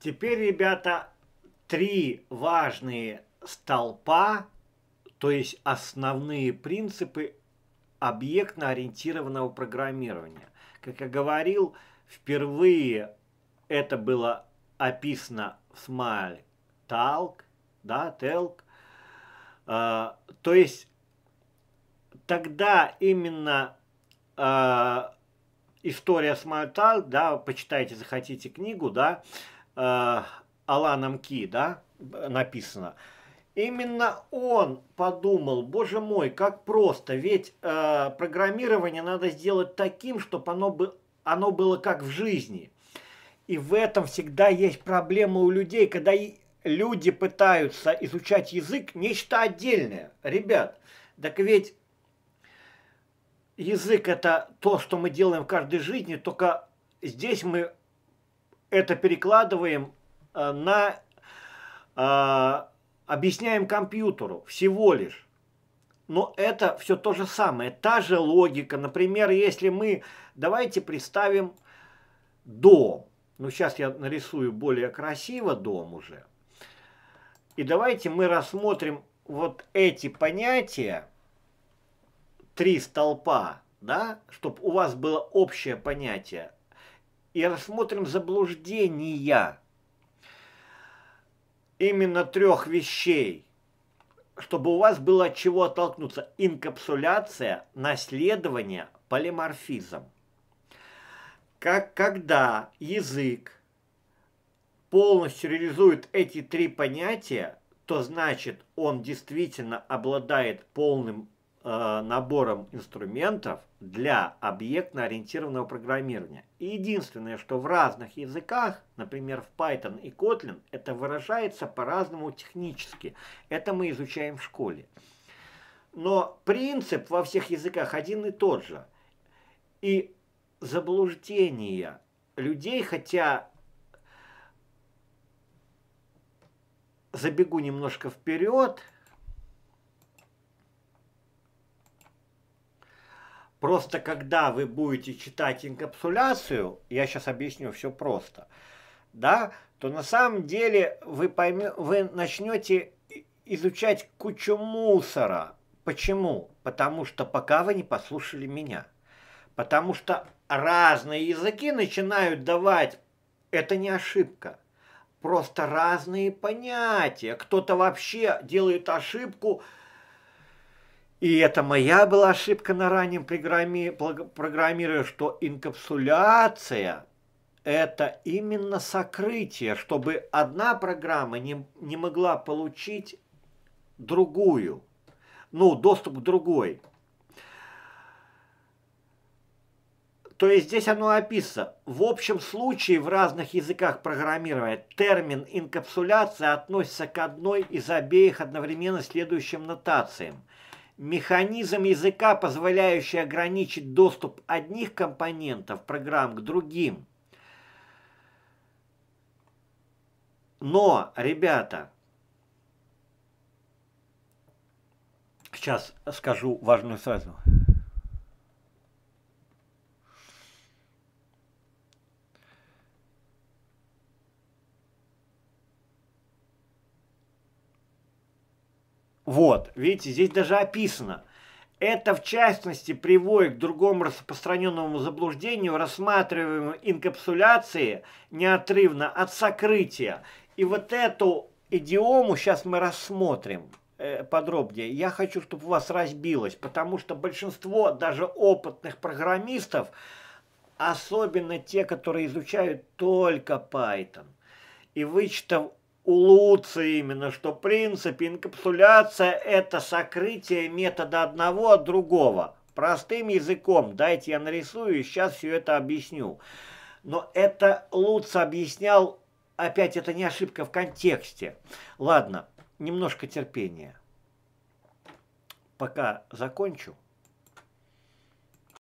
Теперь, ребята, три важные столпа, то есть основные принципы объектно-ориентированного программирования. Как я говорил, впервые это было описано в Smile Talk, да, Telk. Э, а, то есть тогда именно э, история Smile Talk, да, почитайте, захотите книгу, да, э, э, Аланом Ки, да, написано. Именно он подумал, боже мой, как просто, ведь э, программирование надо сделать таким, чтобы оно, бы, оно было как в жизни. И в этом всегда есть проблема у людей, когда и люди пытаются изучать язык, нечто отдельное. Ребят, так ведь язык это то, что мы делаем в каждой жизни, только здесь мы это перекладываем э, на... Э, объясняем компьютеру всего лишь. Но это все то же самое, та же логика. Например, если мы... Давайте представим дом. Ну, сейчас я нарисую более красиво дом уже. И давайте мы рассмотрим вот эти понятия, три столпа, да, чтобы у вас было общее понятие и рассмотрим заблуждения именно трех вещей, чтобы у вас было от чего оттолкнуться. Инкапсуляция, наследование, полиморфизм. Как когда язык полностью реализует эти три понятия, то значит он действительно обладает полным Э, набором инструментов для объектно-ориентированного программирования. единственное, что в разных языках, например, в Python и Kotlin, это выражается по-разному технически. Это мы изучаем в школе. Но принцип во всех языках один и тот же. И заблуждение людей, хотя забегу немножко вперед – Просто когда вы будете читать инкапсуляцию, я сейчас объясню все просто, да, то на самом деле вы, пойме, вы начнете изучать кучу мусора. Почему? Потому что пока вы не послушали меня. Потому что разные языки начинают давать, это не ошибка, просто разные понятия. Кто-то вообще делает ошибку – и это моя была ошибка на раннем программе, программировании, что инкапсуляция – это именно сокрытие, чтобы одна программа не, не могла получить другую, ну, доступ к другой. То есть здесь оно описано. В общем случае в разных языках программирования термин инкапсуляция относится к одной из обеих одновременно следующим нотациям – Механизм языка, позволяющий ограничить доступ одних компонентов программ к другим. Но, ребята, сейчас скажу важную фразу. Вот, видите, здесь даже описано. Это, в частности, приводит к другому распространенному заблуждению, рассматриваемому инкапсуляции неотрывно от сокрытия. И вот эту идиому сейчас мы рассмотрим э, подробнее. Я хочу, чтобы у вас разбилось, потому что большинство даже опытных программистов, особенно те, которые изучают только Python, и вычитав у Луци именно, что в принципе инкапсуляция – это сокрытие метода одного от другого. Простым языком, дайте я нарисую и сейчас все это объясню. Но это Луц объяснял, опять это не ошибка в контексте. Ладно, немножко терпения. Пока закончу.